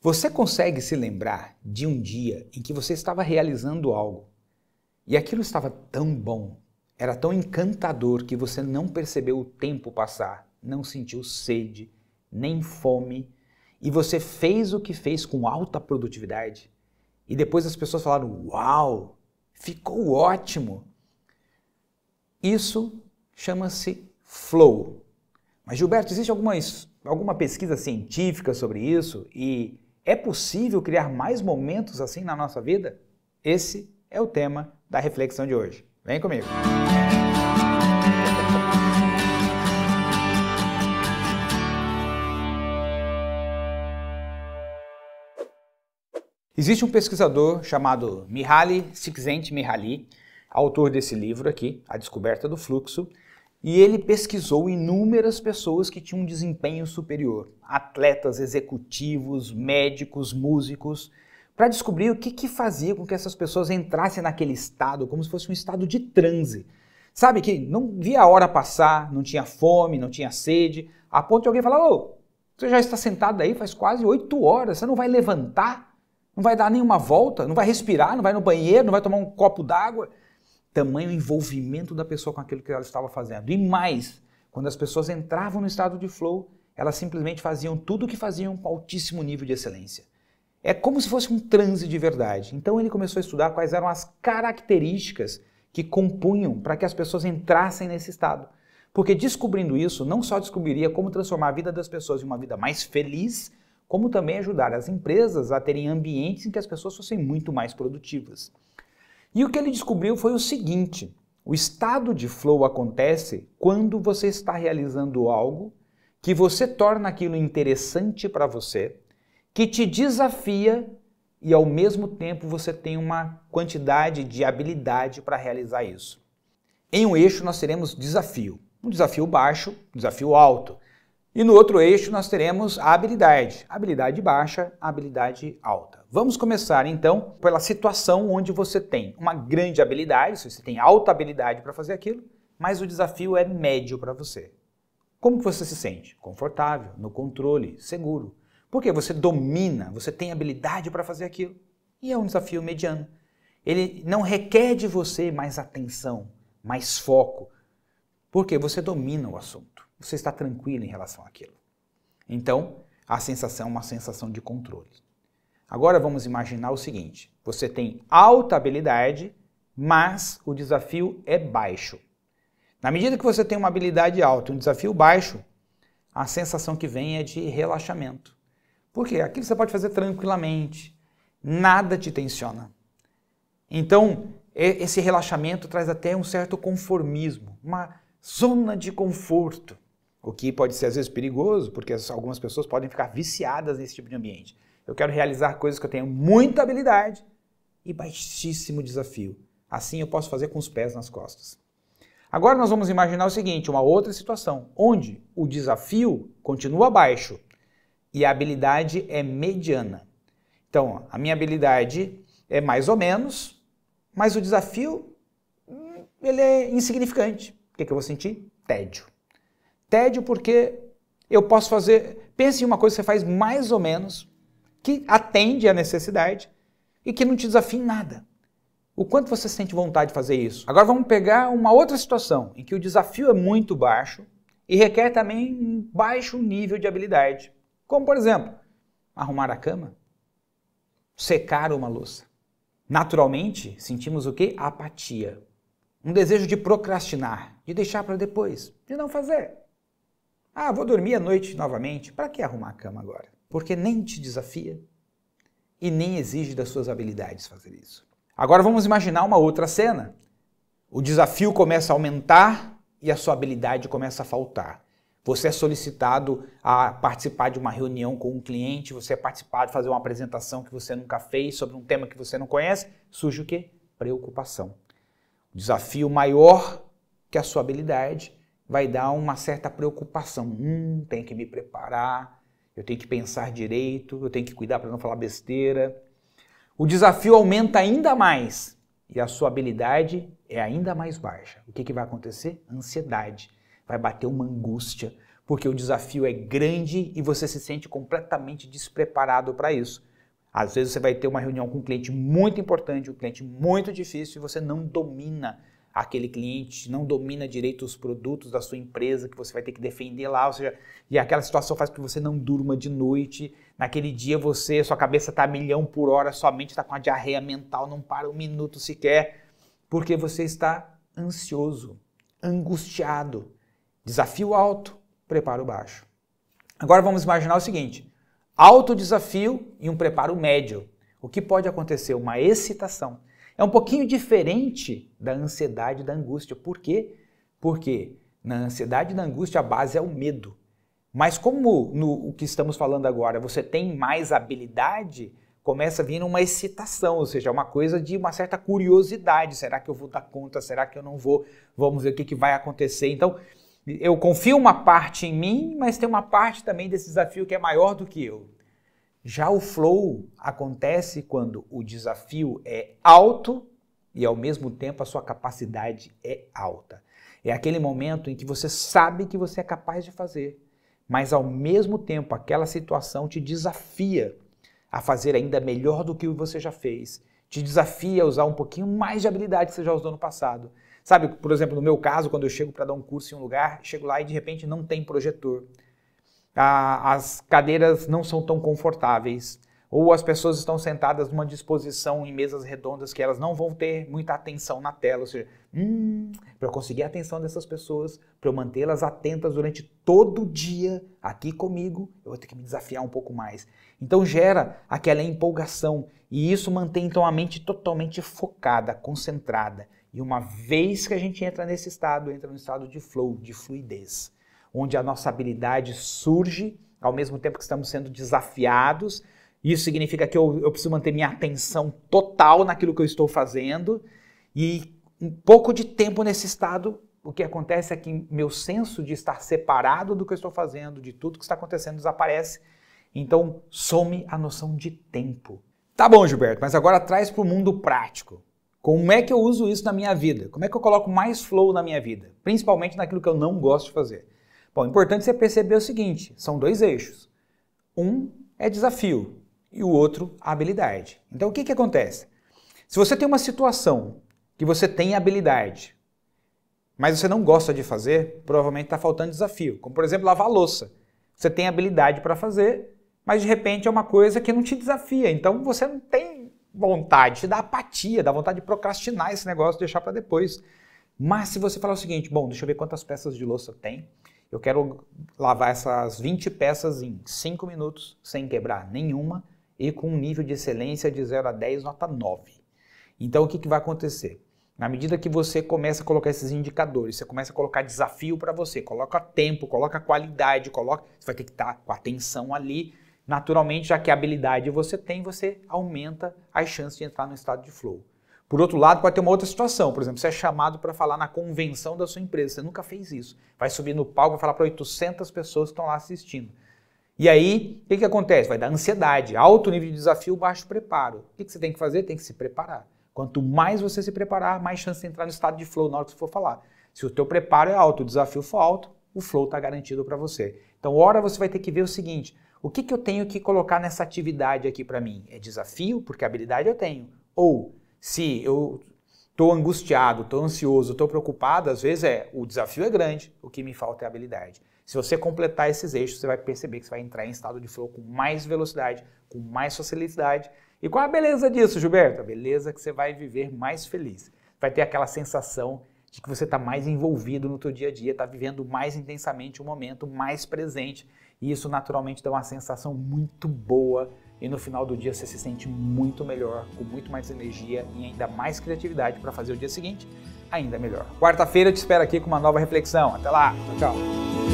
Você consegue se lembrar de um dia em que você estava realizando algo e aquilo estava tão bom, era tão encantador que você não percebeu o tempo passar, não sentiu sede, nem fome, e você fez o que fez com alta produtividade? E depois as pessoas falaram: Uau, ficou ótimo! Isso chama-se flow. Mas, Gilberto, existe alguma, alguma pesquisa científica sobre isso? E é possível criar mais momentos assim na nossa vida? Esse é o tema da reflexão de hoje. Vem comigo! Existe um pesquisador chamado Mihaly Csikszentmihalyi, autor desse livro aqui, A Descoberta do Fluxo, e ele pesquisou inúmeras pessoas que tinham um desempenho superior, atletas, executivos, médicos, músicos, para descobrir o que, que fazia com que essas pessoas entrassem naquele estado, como se fosse um estado de transe. Sabe que não via a hora passar, não tinha fome, não tinha sede, a ponto de alguém falar: Ô, você já está sentado aí faz quase oito horas, você não vai levantar, não vai dar nenhuma volta, não vai respirar, não vai no banheiro, não vai tomar um copo d'água tamanho envolvimento da pessoa com aquilo que ela estava fazendo. E mais, quando as pessoas entravam no estado de flow, elas simplesmente faziam tudo o que faziam com altíssimo nível de excelência. É como se fosse um transe de verdade. Então ele começou a estudar quais eram as características que compunham para que as pessoas entrassem nesse estado. Porque descobrindo isso, não só descobriria como transformar a vida das pessoas em uma vida mais feliz, como também ajudar as empresas a terem ambientes em que as pessoas fossem muito mais produtivas. E o que ele descobriu foi o seguinte: o estado de flow acontece quando você está realizando algo que você torna aquilo interessante para você, que te desafia e ao mesmo tempo você tem uma quantidade de habilidade para realizar isso. Em um eixo nós teremos desafio, um desafio baixo, um desafio alto. E no outro eixo nós teremos a habilidade, habilidade baixa, habilidade alta. Vamos começar então pela situação onde você tem uma grande habilidade, se você tem alta habilidade para fazer aquilo, mas o desafio é médio para você. Como que você se sente? Confortável, no controle, seguro. Porque você domina, você tem habilidade para fazer aquilo. E é um desafio mediano. Ele não requer de você mais atenção, mais foco, porque você domina o assunto você está tranquilo em relação àquilo. Então, a sensação é uma sensação de controle. Agora vamos imaginar o seguinte: você tem alta habilidade, mas o desafio é baixo. Na medida que você tem uma habilidade alta e um desafio baixo, a sensação que vem é de relaxamento. Por quê? Aquilo você pode fazer tranquilamente, nada te tensiona. Então, esse relaxamento traz até um certo conformismo, uma zona de conforto. O que pode ser às vezes perigoso, porque algumas pessoas podem ficar viciadas nesse tipo de ambiente. Eu quero realizar coisas que eu tenho muita habilidade e baixíssimo desafio. Assim eu posso fazer com os pés nas costas. Agora nós vamos imaginar o seguinte, uma outra situação, onde o desafio continua baixo e a habilidade é mediana. Então, a minha habilidade é mais ou menos, mas o desafio hum, ele é insignificante. O que, é que eu vou sentir? Tédio. Tédio porque eu posso fazer. Pense em uma coisa que você faz mais ou menos, que atende à necessidade e que não te desafia em nada. O quanto você sente vontade de fazer isso? Agora vamos pegar uma outra situação em que o desafio é muito baixo e requer também um baixo nível de habilidade. Como, por exemplo, arrumar a cama, secar uma louça. Naturalmente, sentimos o quê? Apatia. Um desejo de procrastinar, de deixar para depois, de não fazer. Ah, vou dormir à noite novamente. Para que arrumar a cama agora? Porque nem te desafia e nem exige das suas habilidades fazer isso. Agora vamos imaginar uma outra cena. O desafio começa a aumentar e a sua habilidade começa a faltar. Você é solicitado a participar de uma reunião com um cliente, você é participado de fazer uma apresentação que você nunca fez sobre um tema que você não conhece, surge o quê? Preocupação. desafio maior que a sua habilidade vai dar uma certa preocupação. Hum, tem que me preparar, eu tenho que pensar direito, eu tenho que cuidar para não falar besteira. O desafio aumenta ainda mais e a sua habilidade é ainda mais baixa. O que, que vai acontecer? Ansiedade. Vai bater uma angústia, porque o desafio é grande e você se sente completamente despreparado para isso. Às vezes você vai ter uma reunião com um cliente muito importante, um cliente muito difícil e você não domina aquele cliente não domina direito os produtos da sua empresa que você vai ter que defender lá, ou seja, e aquela situação faz com que você não durma de noite, naquele dia você, sua cabeça está a milhão por hora, sua mente está com a diarreia mental, não para um minuto sequer, porque você está ansioso, angustiado. Desafio alto, preparo baixo. Agora vamos imaginar o seguinte: alto desafio e um preparo médio. O que pode acontecer? Uma excitação. É um pouquinho diferente da ansiedade e da angústia. Por quê? Porque na ansiedade e na angústia a base é o medo. Mas como no o que estamos falando agora você tem mais habilidade, começa a vir uma excitação, ou seja, uma coisa de uma certa curiosidade. Será que eu vou dar conta? Será que eu não vou? Vamos ver o que, que vai acontecer. Então, eu confio uma parte em mim, mas tem uma parte também desse desafio que é maior do que eu. Já o flow acontece quando o desafio é alto e ao mesmo tempo a sua capacidade é alta. É aquele momento em que você sabe que você é capaz de fazer, mas ao mesmo tempo aquela situação te desafia a fazer ainda melhor do que você já fez, te desafia a usar um pouquinho mais de habilidade que você já usou no passado. Sabe, por exemplo, no meu caso, quando eu chego para dar um curso em um lugar, chego lá e de repente não tem projetor as cadeiras não são tão confortáveis, ou as pessoas estão sentadas numa disposição em mesas redondas que elas não vão ter muita atenção na tela, ou seja, hum, para eu conseguir a atenção dessas pessoas, para eu mantê-las atentas durante todo o dia aqui comigo, eu vou ter que me desafiar um pouco mais. Então gera aquela empolgação e isso mantém então a mente totalmente focada, concentrada. E uma vez que a gente entra nesse estado, entra no estado de flow, de fluidez onde a nossa habilidade surge ao mesmo tempo que estamos sendo desafiados. Isso significa que eu, eu preciso manter minha atenção total naquilo que eu estou fazendo e um pouco de tempo nesse estado o que acontece é que meu senso de estar separado do que eu estou fazendo, de tudo que está acontecendo, desaparece. Então, some a noção de tempo. Tá bom, Gilberto, mas agora traz para o mundo prático. Como é que eu uso isso na minha vida? Como é que eu coloco mais flow na minha vida? Principalmente naquilo que eu não gosto de fazer. Bom, importante é você perceber o seguinte: são dois eixos. Um é desafio e o outro habilidade. Então o que, que acontece? Se você tem uma situação que você tem habilidade, mas você não gosta de fazer, provavelmente está faltando desafio. Como por exemplo, lavar louça. Você tem habilidade para fazer, mas de repente é uma coisa que não te desafia. Então você não tem vontade, te dá apatia, dá vontade de procrastinar esse negócio, deixar para depois. Mas se você falar o seguinte, bom, deixa eu ver quantas peças de louça tem, eu quero lavar essas 20 peças em 5 minutos, sem quebrar nenhuma e com um nível de excelência de 0 a 10, nota 9. Então, o que, que vai acontecer? Na medida que você começa a colocar esses indicadores, você começa a colocar desafio para você, coloca tempo, coloca qualidade, coloca. Você vai ter que estar com atenção ali. Naturalmente, já que a habilidade você tem, você aumenta as chances de entrar no estado de flow. Por outro lado, pode ter uma outra situação. Por exemplo, você é chamado para falar na convenção da sua empresa. Você nunca fez isso. Vai subir no palco e falar para 800 pessoas que estão lá assistindo. E aí, o que, que acontece? Vai dar ansiedade, alto nível de desafio, baixo preparo. O que, que você tem que fazer? Tem que se preparar. Quanto mais você se preparar, mais chance de entrar no estado de flow na hora que você for falar. Se o teu preparo é alto, o desafio for alto, o flow está garantido para você. Então, hora você vai ter que ver o seguinte, o que, que eu tenho que colocar nessa atividade aqui para mim? É desafio, porque habilidade eu tenho. Ou se eu estou angustiado, estou ansioso, estou preocupado, às vezes é o desafio é grande, o que me falta é habilidade. Se você completar esses eixos, você vai perceber que você vai entrar em estado de flow com mais velocidade, com mais facilidade. E qual é a beleza disso, Gilberto? A beleza é que você vai viver mais feliz. Vai ter aquela sensação de que você está mais envolvido no teu dia a dia, está vivendo mais intensamente o momento, mais presente. E isso naturalmente dá uma sensação muito boa e no final do dia você se sente muito melhor, com muito mais energia e ainda mais criatividade para fazer o dia seguinte ainda melhor. Quarta-feira eu te espero aqui com uma nova reflexão. Até lá, tchau, tchau.